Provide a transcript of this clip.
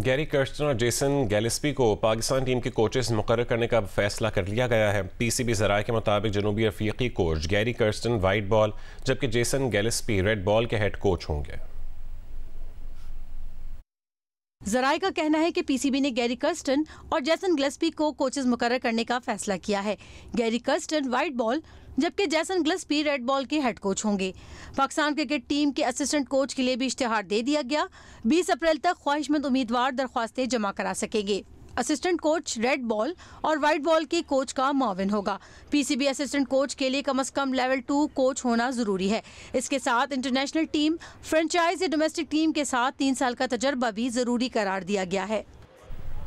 Gary Kirsten और Jason Gillespie को Pakistan team के कोचेस मुकर करने का फैसला कर लिया गया है पी सी बी जराये के मुताबिक जनूबी अफ्रीकी coach Gary Kirsten white ball जबकि जेसन गैलिस्पी रेड बॉल के हेड कोच होंगे जराय का कहना है कि पीसीबी ने गैरी कर्स्टन और जैसन ग्लेस्पी को कोचेज मुकर करने का फैसला किया है गैरी कर्स्टन वाइट बॉल जबकि जैसन ग्लस्पी रेड बॉल के हेड कोच होंगे पाकिस्तान क्रिकेट टीम के असिस्टेंट कोच के लिए भी इश्तेहार दे दिया गया 20 अप्रैल तक ख्वाहिशमंद उम्मीदवार दरख्वास्तें जमा करा सकेंगे असिस्टेंट कोच रेड बॉल और वाइट बॉल के कोच का माविन होगा पीसीबी असिस्टेंट कोच के लिए कम से कम लेवल टू कोच होना जरूरी है इसके साथ इंटरनेशनल टीम फ्रेंचाइज या डोमेस्टिक टीम के साथ तीन साल का तजर्बा भी जरूरी करार दिया गया है